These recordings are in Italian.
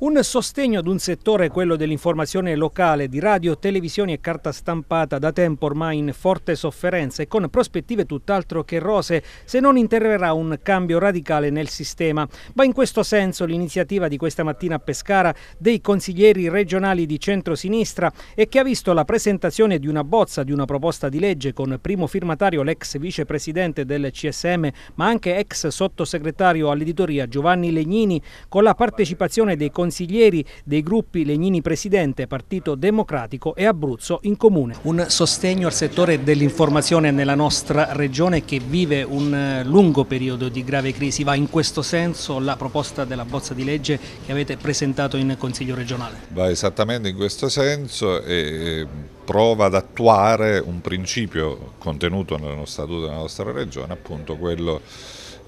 Un sostegno ad un settore, quello dell'informazione locale, di radio, televisione e carta stampata, da tempo ormai in forte sofferenza e con prospettive tutt'altro che rose, se non interverrà un cambio radicale nel sistema. Va in questo senso l'iniziativa di questa mattina a Pescara dei consiglieri regionali di centrosinistra e che ha visto la presentazione di una bozza di una proposta di legge con primo firmatario l'ex vicepresidente del CSM, ma anche ex sottosegretario all'editoria Giovanni Legnini, con la partecipazione dei consiglieri consiglieri dei gruppi Legnini Presidente, Partito Democratico e Abruzzo in Comune. Un sostegno al settore dell'informazione nella nostra regione che vive un eh, lungo periodo di grave crisi. Va in questo senso la proposta della bozza di legge che avete presentato in Consiglio regionale? Va esattamente in questo senso e eh, prova ad attuare un principio contenuto nello statuto della nostra regione, appunto quello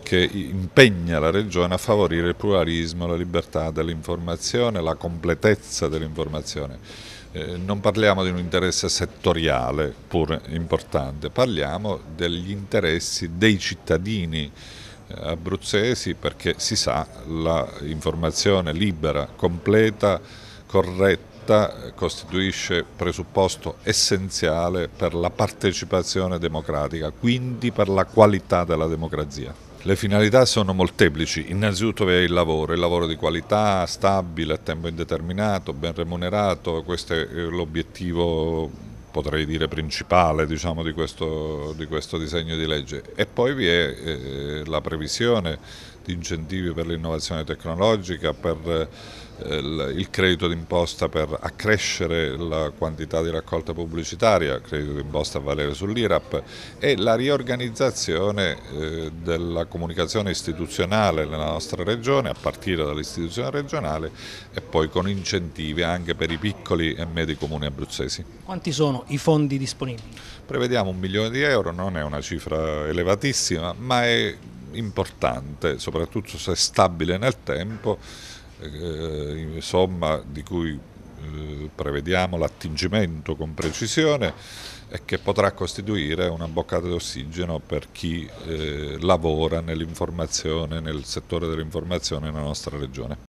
che impegna la Regione a favorire il pluralismo, la libertà dell'informazione, la completezza dell'informazione. Eh, non parliamo di un interesse settoriale pur importante, parliamo degli interessi dei cittadini eh, abruzzesi perché si sa l'informazione libera, completa, corretta costituisce presupposto essenziale per la partecipazione democratica, quindi per la qualità della democrazia. Le finalità sono molteplici, innanzitutto è il lavoro, il lavoro di qualità, stabile, a tempo indeterminato, ben remunerato, questo è eh, l'obiettivo potrei dire principale diciamo, di, questo, di, questo, disegno di legge. E poi vi è eh, la previsione di incentivi per l'innovazione tecnologica, per eh, il credito d'imposta per accrescere la quantità di raccolta pubblicitaria, credito d'imposta a valere sull'IRAP e la riorganizzazione eh, della comunicazione istituzionale nella nostra regione a partire dall'istituzione regionale e poi con incentivi anche per i piccoli e medi comuni abruzzesi. Quanti sono i fondi disponibili? Prevediamo un milione di euro, non è una cifra elevatissima, ma è importante, soprattutto se è stabile nel tempo, eh, somma di cui eh, prevediamo l'attingimento con precisione e che potrà costituire una boccata d'ossigeno per chi eh, lavora nell'informazione, nel settore dell'informazione nella nostra regione.